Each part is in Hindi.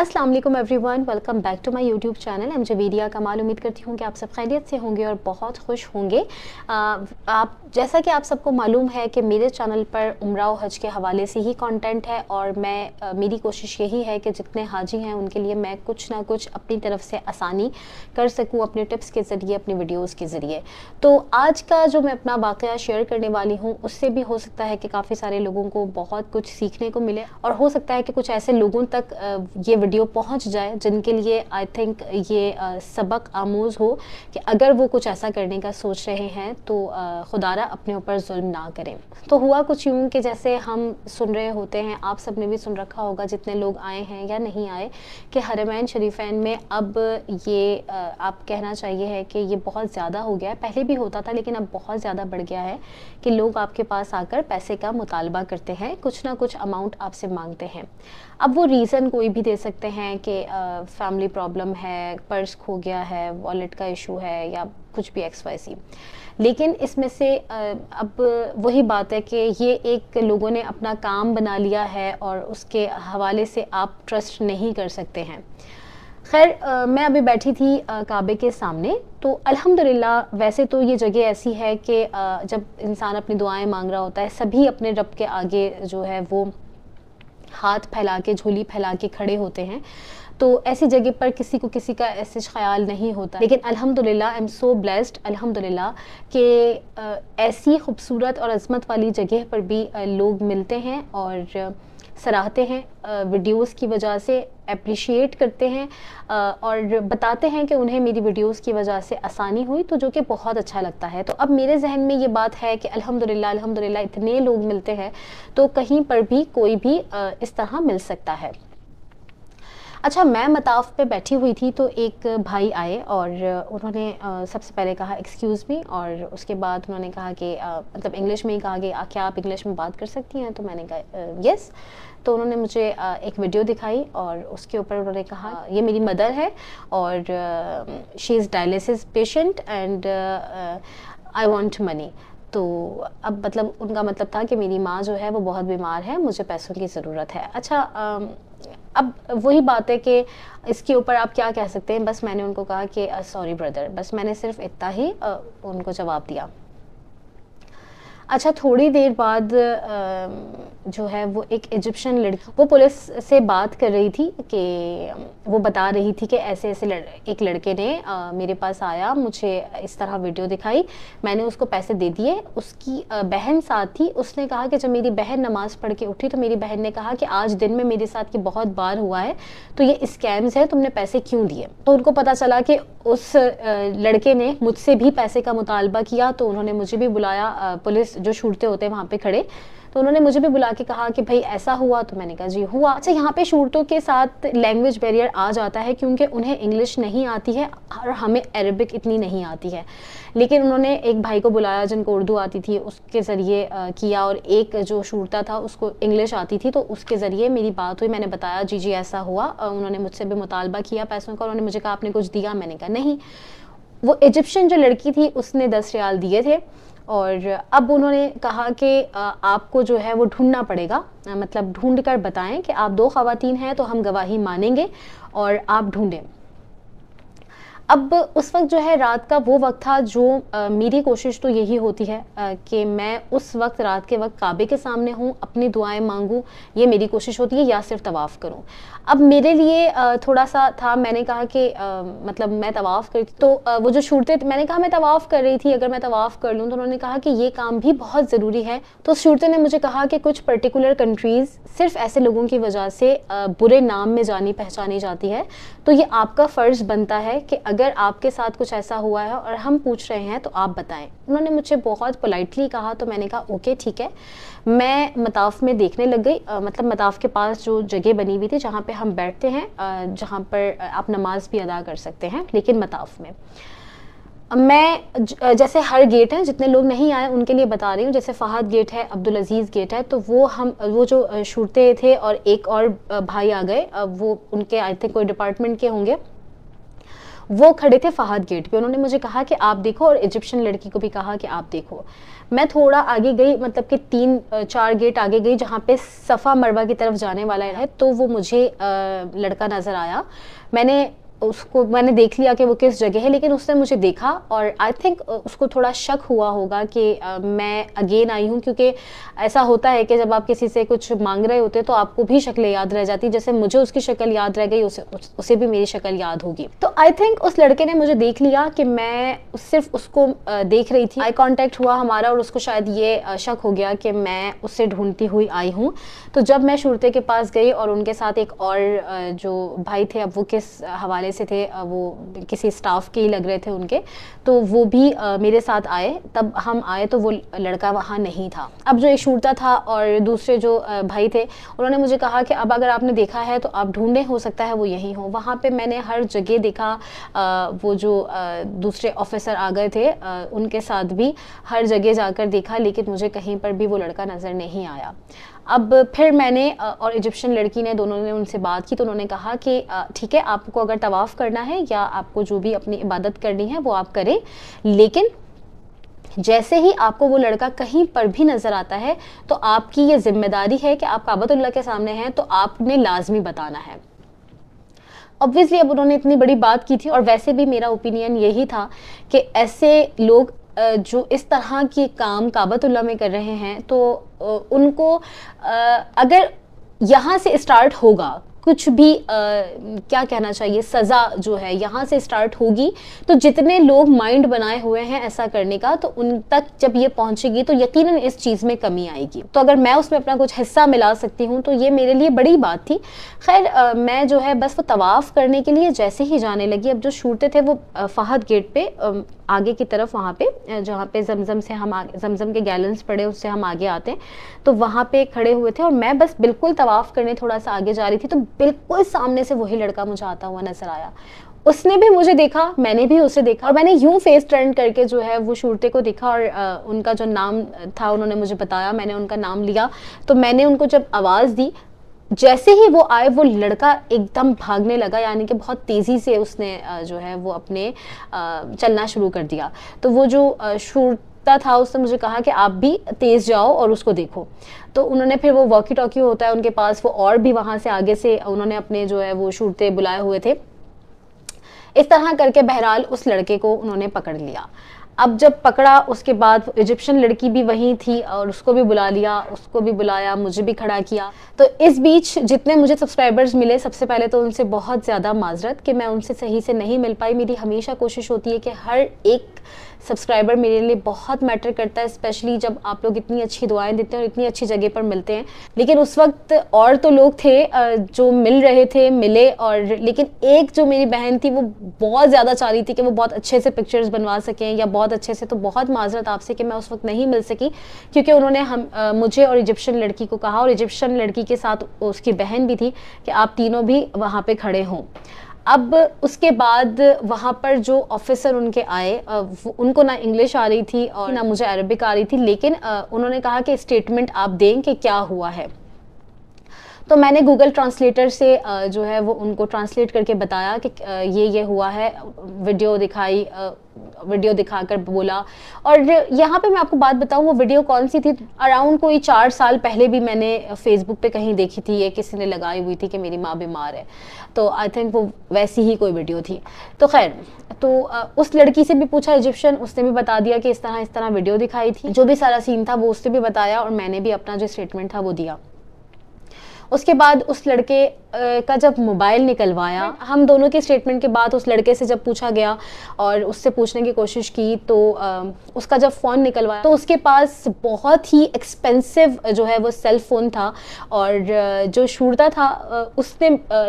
अस्सलाम वालेकुम everyone welcome back to my YouTube channel M का कमाल उम्मीद करती हूँ कि आप सब खैरियत से होंगे और बहुत खुश होंगे आप जैसा कि आप सबको मालूम है कि मेरे चैनल पर उम्र हज के हवाले से ही कंटेंट है और मैं आ, मेरी कोशिश यही है कि जितने हाजी हैं उनके लिए मैं कुछ ना कुछ अपनी तरफ से आसानी कर सकूँ अपने टिप्स के ज़रिए अपने वीडियोज़ के ज़रिए तो आज का जो मैं अपना वाक़ शेयर करने वाली हूँ उससे भी हो सकता है कि काफ़ी सारे लोगों को बहुत कुछ सीखने को मिले और हो सकता है कि कुछ ऐसे लोगों तक ये वीडियो पहुंच जाए जिनके लिए आई थिंक ये आ, सबक आमोज हो कि अगर वो कुछ ऐसा करने का सोच रहे हैं तो खुदारा अपने ऊपर जुल्म ना करें तो हुआ कुछ यूं कि जैसे हम सुन रहे होते हैं आप सब ने भी सुन रखा होगा जितने लोग आए हैं या नहीं आए कि हरमैन शरीफैन में अब ये आ, आप कहना चाहिए है कि ये बहुत ज़्यादा हो गया है पहले भी होता था लेकिन अब बहुत ज़्यादा बढ़ गया है कि लोग आपके पास आकर पैसे का मुतालबा करते हैं कुछ ना कुछ अमाउंट आपसे मांगते हैं अब वो रीज़न कोई भी दे सकते हैं कि फैमिली प्रॉब्लम है पर्स खो गया है वॉलेट का इशू है या कुछ भी एक्स वाई सी लेकिन इसमें से अब वही बात है कि ये एक लोगों ने अपना काम बना लिया है और उसके हवाले से आप ट्रस्ट नहीं कर सकते हैं खैर मैं अभी बैठी थी काबे के सामने तो अल्हम्दुलिल्लाह वैसे तो ये जगह ऐसी है कि जब इंसान अपनी दुआएं मांग रहा होता है सभी अपने रब के आगे जो है वो हाथ फैला के झोली फैला के खड़े होते हैं तो ऐसी जगह पर किसी को किसी का ऐसे ख्याल नहीं होता लेकिन अल्हम्दुलिल्लाह आई एम सो ब्लेस्ड अल्हम्दुलिल्लाह कि ऐसी खूबसूरत और अजमत वाली जगह पर भी लोग मिलते हैं और सराहते हैं वीडियोस की वजह से अप्रिशिएट करते हैं और बताते हैं कि उन्हें मेरी वीडियोस की वजह से आसानी हुई तो जो कि बहुत अच्छा लगता है तो अब मेरे जहन में ये बात है कि अल्हम्दुलिल्लाह अल्हम्दुलिल्लाह इतने लोग मिलते हैं तो कहीं पर भी कोई भी इस तरह मिल सकता है अच्छा मैं मताफ पे बैठी हुई थी तो एक भाई आए और उन्होंने सबसे पहले कहा एक्सक्यूज़ मी और उसके बाद उन्होंने कहा कि मतलब इंग्लिश में ही कहा कि क्या आप इंग्लिश में बात कर सकती हैं तो मैंने कहा येस तो उन्होंने मुझे एक वीडियो दिखाई और उसके ऊपर उन्होंने कहा ये मेरी मदर है और she is dialysis patient and I want money तो अब मतलब उनका मतलब था कि मेरी माँ जो है वो बहुत बीमार है मुझे पैसों की ज़रूरत है अच्छा आ, अब वही बात है कि इसके ऊपर आप क्या कह सकते हैं बस मैंने उनको कहा कि सॉरी ब्रदर बस मैंने सिर्फ इतना ही आ, उनको जवाब दिया अच्छा थोड़ी देर बाद जो है वो एक इजिप्शियन लड़की वो पुलिस से बात कर रही थी कि वो बता रही थी कि ऐसे ऐसे लड़, एक लड़के ने मेरे पास आया मुझे इस तरह वीडियो दिखाई मैंने उसको पैसे दे दिए उसकी बहन साथ थी उसने कहा कि जब मेरी बहन नमाज़ पढ़ के उठी तो मेरी बहन ने कहा कि आज दिन में मेरे साथ ये बहुत बार हुआ है तो ये स्कैम्स है तुमने पैसे क्यों दिए तो उनको पता चला कि उस लड़के ने मुझसे भी पैसे का मुतालबा किया तो उन्होंने मुझे भी बुलाया पुलिस जो शूटते होते हैं वहाँ पे खड़े तो उन्होंने मुझे भी बुला के कहा कि भाई ऐसा हुआ तो मैंने कहा जी हुआ अच्छा यहाँ पे शूटों के साथ लैंग्वेज बैरियर आ जाता है क्योंकि उन्हें इंग्लिश नहीं आती है और हमें अरबिक इतनी नहीं आती है लेकिन उन्होंने एक भाई को बुलाया जिनको उर्दू आती थी उसके ज़रिए किया और एक जो शूटता था उसको इंग्लिश आती थी तो उसके ज़रिए मेरी बात हुई मैंने बताया जी जी ऐसा हुआ उन्होंने मुझसे भी मुतालबा किया पैसों का उन्होंने मुझे कहा आपने कुछ दिया मैंने कहा नहीं वो इजिप्शियन जो लड़की थी उसने दस रियाल दिए थे और अब उन्होंने कहा कि आपको जो है वो ढूंढना पड़ेगा मतलब ढूंढकर कर बताएं कि आप दो खातन हैं तो हम गवाही मानेंगे और आप ढूंढें अब उस वक्त जो है रात का वो वक्त था जो आ, मेरी कोशिश तो यही होती है आ, कि मैं उस वक्त रात के वक्त काबे के सामने हूँ अपनी दुआएं मांगूँ ये मेरी कोशिश होती है या सिर्फ तवाफ़ करूँ अब मेरे लिए आ, थोड़ा सा था मैंने कहा कि आ, मतलब मैं तवाफ़ कर तो आ, वो जो शूरते मैंने कहा मैं तवाफ़ कर रही थी अगर मैं तवाफ़ कर लूँ तो उन्होंने कहा कि ये काम भी बहुत ज़रूरी है तो शूरते ने मुझे कहा कि कुछ पर्टिकुलर कंट्रीज़ सिर्फ ऐसे लोगों की वजह से बुरे नाम में जानी पहचानी जाती है तो ये आपका फ़र्ज़ बनता है कि अगर आपके साथ कुछ ऐसा हुआ है और हम पूछ रहे हैं तो आप बताएं उन्होंने मुझे बहुत पोलाइटली कहा तो मैंने कहा ओके ठीक है मैं मताफ में देखने लग गई आ, मतलब मताफ के पास जो जगह बनी हुई थी जहाँ पर हम बैठते हैं जहाँ पर आप नमाज भी अदा कर सकते हैं लेकिन मताफ में मैं जैसे हर गेट है जितने लोग नहीं आए उनके लिए बता रही हूँ जैसे फहद गेट है अब्दुल अजीज़ गेट है तो वो हम वो जो शूटते थे और एक और भाई आ गए वो उनके आई थिंक कोई डिपार्टमेंट के होंगे वो खड़े थे फहद गेट पे उन्होंने मुझे कहा कि आप देखो और इजिप्शियन लड़की को भी कहा कि आप देखो मैं थोड़ा आगे गई मतलब कि तीन चार गेट आगे गई जहाँ पे सफ़ा मरवा की तरफ जाने वाला है तो वो मुझे लड़का नज़र आया मैंने उसको मैंने देख लिया कि वो किस जगह है लेकिन उसने मुझे देखा और आई थिंक उसको थोड़ा शक हुआ होगा कि आ, मैं अगेन आई हूँ क्योंकि ऐसा होता है कि जब आप किसी से कुछ मांग रहे होते तो आपको भी शक्लें याद रह जाती जैसे मुझे उसकी शक्ल याद रह गई उसे उस, उसे भी मेरी शक्ल याद होगी तो आई थिंक उस लड़के ने मुझे देख लिया कि मैं सिर्फ उसको देख रही थी आई कॉन्टेक्ट हुआ हमारा और उसको शायद ये शक हो गया कि मैं उससे ढूंढती हुई आई हूँ तो जब मैं शुरते के पास गई और उनके साथ एक और जो भाई थे अब वो किस हवाले से थे वो किसी स्टाफ के ही लग रहे थे उनके तो वो भी मेरे साथ आए तब हम आए तो वो लड़का वहाँ नहीं था अब जो एक शूटता था और दूसरे जो भाई थे उन्होंने मुझे कहा कि अब अगर आपने देखा है तो आप ढूंढें हो सकता है वो यहीं हो वहाँ पर मैंने हर जगह देखा वो जो दूसरे ऑफिसर आ गए थे उनके साथ भी हर जगह जाकर देखा लेकिन मुझे कहीं पर भी वो लड़का नज़र नहीं आया अब फिर मैंने और इजिप्शियन लड़की ने दोनों ने उनसे बात की तो उन्होंने कहा कि ठीक है आपको अगर तवाफ़ करना है या आपको जो भी अपनी इबादत करनी है वो आप करें लेकिन जैसे ही आपको वो लड़का कहीं पर भी नज़र आता है तो आपकी ये जिम्मेदारी है कि आप काबतुल्ला के सामने हैं तो आपने लाजमी बताना है ऑब्वियसली अब उन्होंने इतनी बड़ी बात की थी और वैसे भी मेरा ओपिनियन यही था कि ऐसे लोग जो इस तरह की काम काबतुल्ला में कर रहे हैं तो उनको अगर यहाँ से स्टार्ट होगा कुछ भी आ, क्या कहना चाहिए सज़ा जो है यहाँ से स्टार्ट होगी तो जितने लोग माइंड बनाए हुए हैं ऐसा करने का तो उन तक जब ये पहुँचेगी तो यकीनन इस चीज़ में कमी आएगी तो अगर मैं उसमें अपना कुछ हिस्सा मिला सकती हूँ तो ये मेरे लिए बड़ी बात थी खैर मैं जो है बस वो तवाफ़ करने के लिए जैसे ही जाने लगी अब जो छूटते थे वो फ़हद गेट पर आगे की तरफ वहाँ पे जहाँ पे जमजम से हम आगे जमजम के गैलन्स पड़े उससे हम आगे आते हैं तो वहाँ पे खड़े हुए थे और मैं बस बिल्कुल तवाफ़ करने थोड़ा सा आगे जा रही थी तो बिल्कुल सामने से वही लड़का मुझे आता हुआ नज़र आया उसने भी मुझे देखा मैंने भी उसे देखा और मैंने यूं फेस टर्न करके जो है वो शूरते को देखा और आ, उनका जो नाम था उन्होंने मुझे बताया मैंने उनका नाम लिया तो मैंने उनको जब आवाज़ दी जैसे ही वो आए वो लड़का एकदम भागने लगा यानी कि बहुत तेज़ी से उसने जो है वो अपने चलना शुरू कर दिया तो वो जो शूट था उसने मुझे कहा कि आप भी तेज़ जाओ और उसको देखो तो उन्होंने फिर वो वॉकी टॉकी होता है उनके पास वो और भी वहां से आगे से उन्होंने अपने जो है वो शूरते बुलाए हुए थे इस तरह करके बहरहाल उस लड़के को उन्होंने पकड़ लिया अब जब पकड़ा उसके बाद इजिप्शियन लड़की भी वहीं थी और उसको भी बुला लिया उसको भी बुलाया मुझे भी खड़ा किया तो इस बीच जितने मुझे सब्सक्राइबर्स मिले सबसे पहले तो उनसे बहुत ज़्यादा माजरत कि मैं उनसे सही से नहीं मिल पाई मेरी हमेशा कोशिश होती है कि हर एक सब्सक्राइबर मेरे लिए बहुत मैटर करता है स्पेशली जब आप लोग इतनी अच्छी दुआएं देते हैं और इतनी अच्छी जगह पर मिलते हैं लेकिन उस वक्त और तो लोग थे जो मिल रहे थे मिले और लेकिन एक जो मेरी बहन थी वो बहुत ज़्यादा चाह रही थी कि वो बहुत अच्छे से पिक्चर्स बनवा सकें या बहुत अच्छे से तो बहुत माजरत आपसे कि मैं उस वक्त नहीं मिल सकी क्योंकि उन्होंने हम मुझे और इजिप्शन लड़की को कहा और इजिप्शन लड़की के साथ उसकी बहन भी थी कि आप तीनों भी वहाँ पर खड़े हों अब उसके बाद वहाँ पर जो ऑफिसर उनके आए उनको ना इंग्लिश आ रही थी और ना हम्म। मुझे अरबिक आ रही थी लेकिन उन्होंने कहा कि स्टेटमेंट आप दें कि क्या हुआ है तो मैंने गूगल ट्रांसलेटर से जो है वो उनको ट्रांसलेट करके बताया कि ये ये हुआ है वीडियो दिखाई वीडियो दिखाकर बोला और यहाँ पे मैं आपको बात बताऊँ वो वीडियो कौन सी थी अराउंड कोई चार साल पहले भी मैंने फेसबुक पे कहीं देखी थी ये किसी ने लगाई हुई थी कि मेरी माँ बीमार है तो आई थिंक वो वैसी ही कोई वीडियो थी तो खैर तो उस लड़की से भी पूछा इजिप्शियन उसने भी बता दिया कि इस तरह इस तरह वीडियो दिखाई थी जो भी सारा सीन था वो उसने भी बताया और मैंने भी अपना जो स्टेटमेंट था वो दिया उसके बाद उस लड़के का जब मोबाइल निकलवाया हम्म। हम दोनों के स्टेटमेंट के बाद उस लड़के से जब पूछा गया और उससे पूछने की कोशिश की तो उसका जब फ़ोन निकलवाया तो उसके पास बहुत ही एक्सपेंसिव जो है वो सेल फ़ोन था और जो शूरता था उसने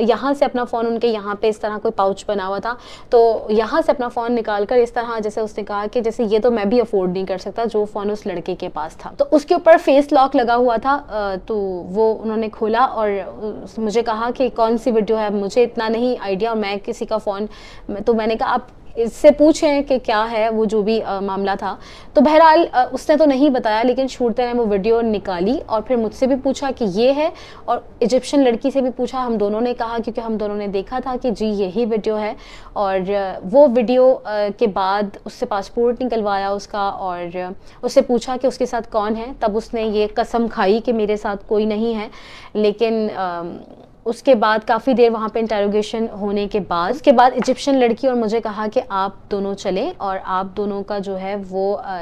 यहाँ से अपना फ़ोन उनके यहाँ पे इस तरह कोई पाउच बना हुआ था तो यहाँ से अपना फ़ोन निकाल कर इस तरह जैसे उसने कहा कि जैसे ये तो मैं भी अफोर्ड नहीं कर सकता जो फ़ोन उस लड़के के पास था तो उसके ऊपर फेस लॉक लगा हुआ था तो वो उन्होंने खोला और मुझे कहा कि कौन सी वीडियो है मुझे इतना नहीं आइडिया और मैं किसी का फ़ोन तो मैंने कहा आप इससे पूछें कि क्या है वो जो भी आ, मामला था तो बहरहाल उसने तो नहीं बताया लेकिन छूटते ने वो वीडियो निकाली और फिर मुझसे भी पूछा कि ये है और इजिप्शियन लड़की से भी पूछा हम दोनों ने कहा क्योंकि हम दोनों ने देखा था कि जी यही वीडियो है और वो वीडियो के बाद उससे पासपोर्ट निकलवाया उसका और उससे पूछा कि उसके साथ कौन है तब उसने ये कसम खाई कि मेरे साथ कोई नहीं है लेकिन उसके बाद काफ़ी देर वहाँ पे इंटेरोगेशन होने के बाद उसके बाद इजिप्शियन लड़की और मुझे कहा कि आप दोनों चलें और आप दोनों का जो है वो आ,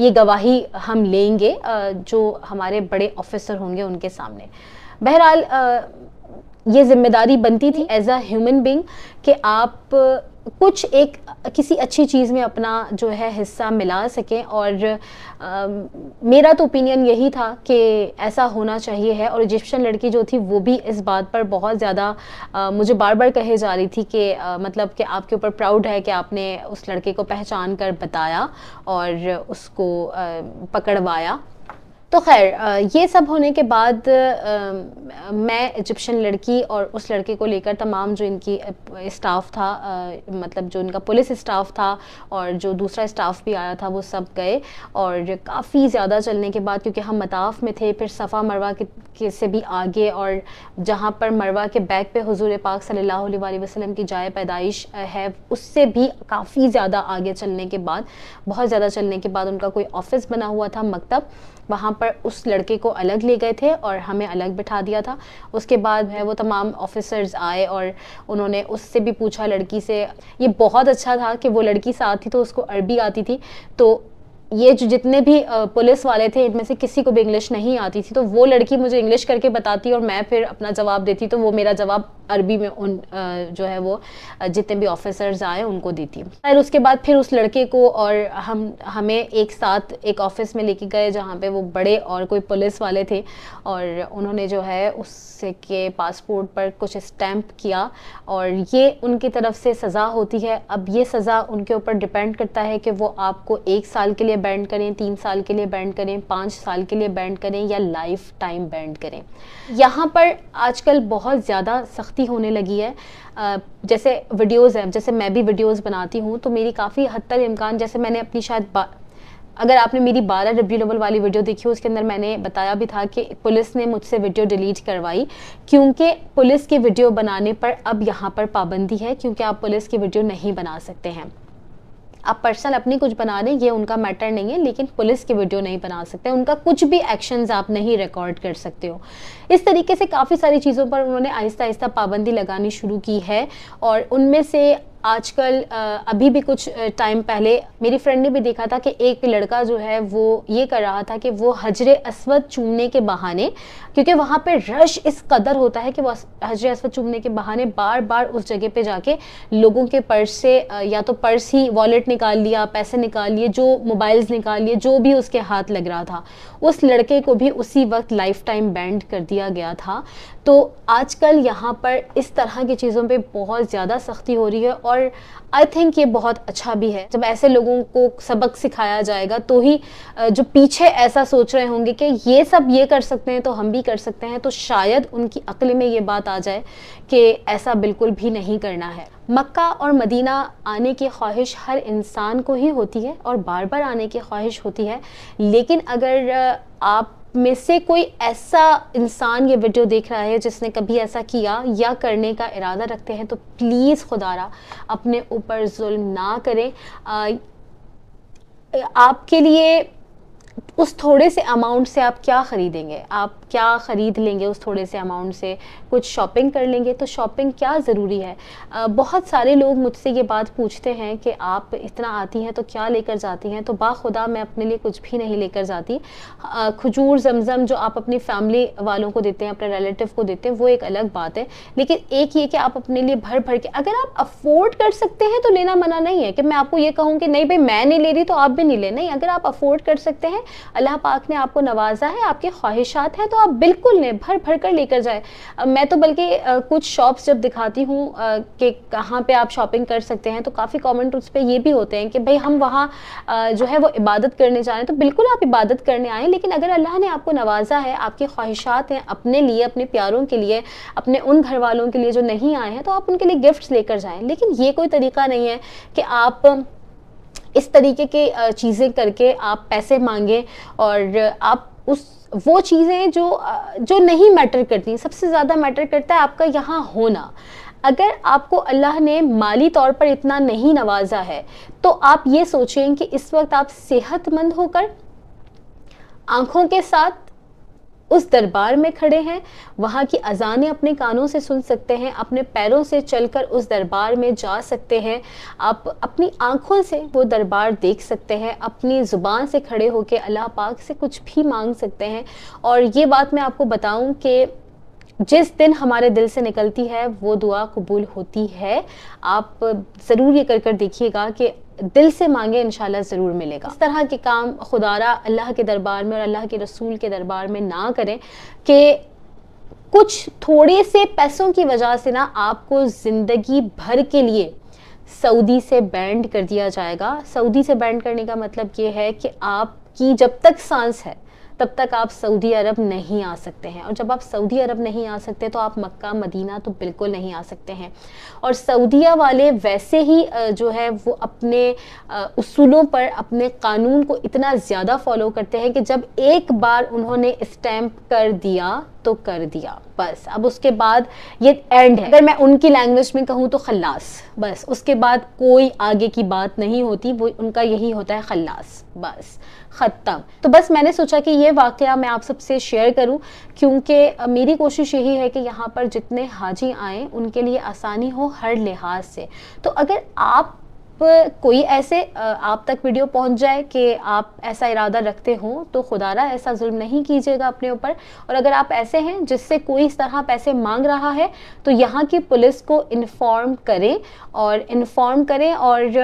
ये गवाही हम लेंगे आ, जो हमारे बड़े ऑफिसर होंगे उनके सामने बहरहाल ये जिम्मेदारी बनती थी एज अ ह्यूमन बींग कि आप कुछ एक किसी अच्छी चीज़ में अपना जो है हिस्सा मिला सकें और आ, मेरा तो ओपिनियन यही था कि ऐसा होना चाहिए है और इजिप्शियन लड़की जो थी वो भी इस बात पर बहुत ज़्यादा मुझे बार बार कहे जा रही थी कि मतलब कि आपके ऊपर प्राउड है कि आपने उस लड़के को पहचान कर बताया और उसको आ, पकड़वाया तो खैर ये सब होने के बाद आ, मैं इजिप्शियन लड़की और उस लड़के को लेकर तमाम जो इनकी स्टाफ था आ, मतलब जो इनका पुलिस स्टाफ था और जो दूसरा स्टाफ भी आया था वो सब गए और काफ़ी ज़्यादा चलने के बाद क्योंकि हम मताफ में थे फिर सफ़ा मरवा के, के से भी आगे और जहाँ पर मरवा के बैक पे हजूर पाक सल्ला वसलम की जाए पैदाइश है उससे भी काफ़ी ज़्यादा आगे चलने के बाद बहुत ज़्यादा चलने के बाद उनका कोई ऑफिस बना हुआ था मकतब वहाँ पर उस लड़के को अलग ले गए थे और हमें अलग बिठा दिया था उसके बाद है वो तमाम ऑफिसर्स आए और उन्होंने उससे भी पूछा लड़की से ये बहुत अच्छा था कि वो लड़की साथ थी तो उसको अरबी आती थी तो ये जो जितने भी पुलिस वाले थे इनमें से किसी को भी इंग्लिश नहीं आती थी तो वो लड़की मुझे इंग्लिश करके बताती और मैं फिर अपना जवाब देती तो वो मेरा जवाब अरबी में उन जो है वो जितने भी ऑफिसर्स आए उनको देती फिर उसके बाद फिर उस लड़के को और हम हमें एक साथ एक ऑफिस में लेके गए जहाँ पे वो बड़े और कोई पुलिस वाले थे और उन्होंने जो है उस के पासपोर्ट पर कुछ स्टैम्प किया और ये उनकी तरफ से सज़ा होती है अब ये सज़ा उनके ऊपर डिपेंड करता है कि वो आपको एक साल के लिए बैंड करें तीन साल के लिए बैंड करें पाँच साल के लिए बैंड करें या लाइफ टाइम बैंड करें यहाँ पर आजकल बहुत ज़्यादा सख्ती होने लगी है जैसे वीडियोज़ हैं जैसे मैं भी वीडियोज़ बनाती हूँ तो मेरी काफ़ी हद तक इम्कान जैसे मैंने अपनी शायद अगर आपने मेरी बारह डब्ल्यू डबल वाली वीडियो देखी उसके अंदर मैंने बताया भी था कि पुलिस ने मुझसे वीडियो डिलीट करवाई क्योंकि पुलिस की वीडियो बनाने पर अब यहाँ पर पाबंदी है क्योंकि आप पुलिस की वीडियो नहीं बना सकते हैं आप पर्सनल अपनी कुछ बना दें ये उनका मैटर नहीं है लेकिन पुलिस की वीडियो नहीं बना सकते उनका कुछ भी एक्शन आप नहीं रिकॉर्ड कर सकते हो इस तरीके से काफ़ी सारी चीज़ों पर उन्होंने आहिस्ता आहिस्ता पाबंदी लगानी शुरू की है और उनमें से आजकल अभी भी कुछ टाइम पहले मेरी फ्रेंड ने भी देखा था कि एक लड़का जो है वो ये कर रहा था कि वो हजर असवद चूमने के बहाने क्योंकि वहाँ पे रश इस कदर होता है कि वो हजर असवद चूमने के बहाने बार बार उस जगह पे जाके लोगों के पर्स से या तो पर्स ही वॉलेट निकाल लिया पैसे निकाल लिए जो मोबाइल्स निकाल लिए जो भी उसके हाथ लग रहा था उस लड़के को भी उसी वक्त लाइफ टाइम बैंड कर दिया गया था तो आजकल यहाँ पर इस तरह की चीज़ों पे बहुत ज़्यादा सख्ती हो रही है और आई थिंक ये बहुत अच्छा भी है जब ऐसे लोगों को सबक सिखाया जाएगा तो ही जो पीछे ऐसा सोच रहे होंगे कि ये सब ये कर सकते हैं तो हम भी कर सकते हैं तो शायद उनकी अकल में ये बात आ जाए कि ऐसा बिल्कुल भी नहीं करना है मक्का और मदीना आने की ख्वाहिश हर इंसान को ही होती है और बार बार आने की ख्वाहिश होती है लेकिन अगर आप में से कोई ऐसा इंसान ये वीडियो देख रहा है जिसने कभी ऐसा किया या करने का इरादा रखते हैं तो प्लीज़ खुदारा अपने ऊपर जुल्म ना करें आपके लिए उस थोड़े से अमाउंट से आप क्या ख़रीदेंगे आप क्या ख़रीद लेंगे उस थोड़े से अमाउंट से कुछ शॉपिंग कर लेंगे तो शॉपिंग क्या ज़रूरी है आ, बहुत सारे लोग मुझसे ये बात पूछते हैं कि आप इतना आती हैं तो क्या लेकर जाती हैं तो बाखुदा मैं अपने लिए कुछ भी नहीं लेकर जाती खजूर जमज़म जो आप अपनी फैमिली वालों को देते हैं अपने रिलेटिव को देते हैं वो एक अलग बात है लेकिन एक ये कि आप अपने लिए भर भर के अगर आप अफोर्ड कर सकते हैं तो लेना मना नहीं है कि मैं आपको ये कहूँ कि नहीं भाई मैं नहीं ले रही तो आप भी नहीं ले नहीं अगर आप अफोर्ड कर सकते हैं अल्लाह पाक ने आपको नवाजा है आपकी ख्वाहिशात हैं तो तो आप बिल्कुल नहीं भर भर कर लेकर जाए मैं तो बल्कि कुछ शॉप्स जब दिखाती हूँ कि कहाँ पे आप शॉपिंग कर सकते हैं तो काफ़ी कॉमेंट उस पर ये भी होते हैं कि भाई हम वहाँ जो है वो इबादत करने जा रहे हैं तो बिल्कुल आप इबादत करने आएँ लेकिन अगर अल्लाह ने आपको नवाजा है आपकी ख्वाहिशात हैं अपने लिए अपने प्यारों के लिए अपने उन घर वालों के लिए जो नहीं आए हैं तो आप उनके लिए गिफ्ट्स लेकर जाएँ लेकिन ये कोई तरीका नहीं है कि आप इस तरीके के चीज़ें करके आप पैसे मांगें और आप उस वो चीज़ें जो जो नहीं मैटर करती सबसे ज़्यादा मैटर करता है आपका यहाँ होना अगर आपको अल्लाह ने माली तौर पर इतना नहीं नवाजा है तो आप ये सोचें कि इस वक्त आप सेहतमंद होकर आँखों के साथ उस दरबार में खड़े हैं वहाँ की अजानें अपने कानों से सुन सकते हैं अपने पैरों से चलकर उस दरबार में जा सकते हैं आप अपनी आँखों से वो दरबार देख सकते हैं अपनी ज़ुबान से खड़े होकर अल्लाह पाक से कुछ भी मांग सकते हैं और ये बात मैं आपको बताऊँ कि जिस दिन हमारे दिल से निकलती है वो दुआ कबूल होती है आप ज़रूर ये कर कर देखिएगा कि दिल से मांगे इन ज़रूर मिलेगा इस तरह के काम खुदारा अल्लाह के दरबार में और अल्लाह के रसूल के दरबार में ना करें कि कुछ थोड़े से पैसों की वजह से ना आपको ज़िंदगी भर के लिए सऊदी से बैंड कर दिया जाएगा सऊदी से बैंड करने का मतलब ये है कि आपकी जब तक सांस है तब तक आप सऊदी अरब नहीं आ सकते हैं और जब आप सऊदी अरब नहीं आ सकते तो आप मक्का मदीना तो बिल्कुल नहीं आ सकते हैं और सऊदिया वाले वैसे ही जो है वो अपने उसूलों पर अपने कानून को इतना ज़्यादा फॉलो करते हैं कि जब एक बार उन्होंने स्टैम्प कर दिया तो कर दिया बस अब उसके बाद ये एंड है अगर मैं उनकी लैंग्वेज में कहूँ तो खल्लास बस उसके बाद कोई आगे की बात नहीं होती वो उनका यही होता है खल्लास बस ख़त्म तो बस मैंने सोचा कि ये वाक़ मैं आप सबसे शेयर करूं क्योंकि मेरी कोशिश यही है कि यहाँ पर जितने हाजी आएँ उनके लिए आसानी हो हर लिहाज से तो अगर आप कोई ऐसे आप तक वीडियो पहुंच जाए कि आप ऐसा इरादा रखते हो तो खुदारा ऐसा जुल्म नहीं कीजिएगा अपने ऊपर और अगर आप ऐसे हैं जिससे कोई इस तरह पैसे मांग रहा है तो यहाँ की पुलिस को इन्फॉर्म करें और इन्फॉर्म करें और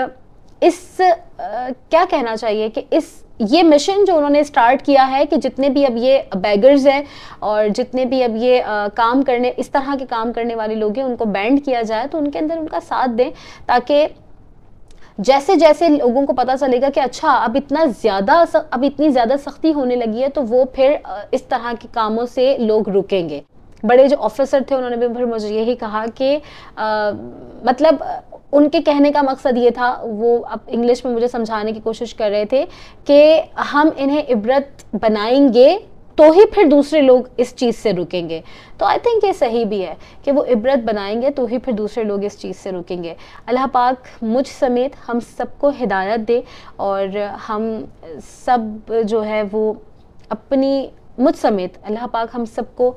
इस आ, क्या कहना चाहिए कि इस ये मिशन जो उन्होंने स्टार्ट किया है कि जितने भी अब ये बैगर्स हैं और जितने भी अब ये आ, काम करने इस तरह के काम करने वाले लोग हैं उनको बैंड किया जाए तो उनके अंदर उनका साथ दें ताकि जैसे जैसे लोगों को पता चलेगा कि अच्छा अब इतना ज़्यादा अब इतनी ज़्यादा सख्ती होने लगी है तो वो फिर इस तरह के कामों से लोग रुकेंगे बड़े जो ऑफिसर थे उन्होंने भी फिर मुझे यही कहा कि आ, मतलब उनके कहने का मकसद ये था वो अब इंग्लिश में मुझे समझाने की कोशिश कर रहे थे कि हम इन्हें इबरत बनाएंगे तो ही फिर दूसरे लोग इस चीज़ से रुकेंगे तो आई थिंक ये सही भी है कि वो इबरत बनाएंगे तो ही फिर दूसरे लोग इस चीज़ से रुकेंगे अल्लाह पाक मुझ समेत हम सबको हिदायत दे और हम सब जो है वो अपनी मुझ समेत अल्लाह पाक हम सबको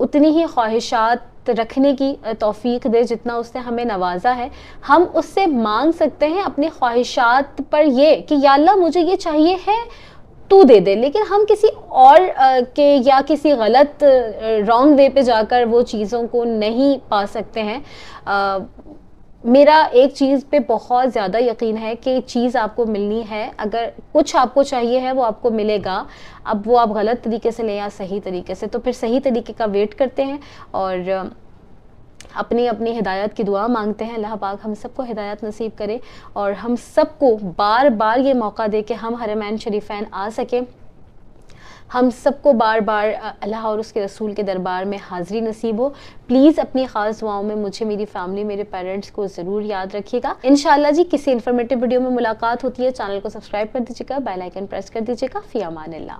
उतनी ही ख्वाहिशात रखने की तौफीक दे जितना उसने हमें नवाजा है हम उससे मांग सकते हैं अपनी ख्वाहिशात पर ये कि या अल्लाह मुझे ये चाहिए है तू दे दे लेकिन हम किसी और आ, के या किसी गलत रॉन्ग वे पे जाकर वो चीज़ों को नहीं पा सकते हैं आ, मेरा एक चीज़ पे बहुत ज़्यादा यकीन है कि चीज़ आपको मिलनी है अगर कुछ आपको चाहिए है वो आपको मिलेगा अब वो आप गलत तरीके से लें या सही तरीके से तो फिर सही तरीके का वेट करते हैं और अपनी अपनी हिदायत की दुआ मांगते हैं अल्लाह पाक हम सबको हिदायत नसीब करे और हम सबको बार बार ये मौका दे के हम हरमैन शरीफैन आ सकें हम सबको बार बार अल्लाह और उसके रसूल के दरबार में हाज़िरी नसीब हो प्लीज़ अपनी ख़ास दुआओं में मुझे मेरी फैमिली मेरे पेरेंट्स को ज़रूर याद रखिएगा इन जी किसी इन्फॉर्मेटिव वीडियो में मुलाकात होती है चैनल को सब्सक्राइब कर दीजिएगा बेलाइकन प्रेस कर दीजिएगा फ़ियामान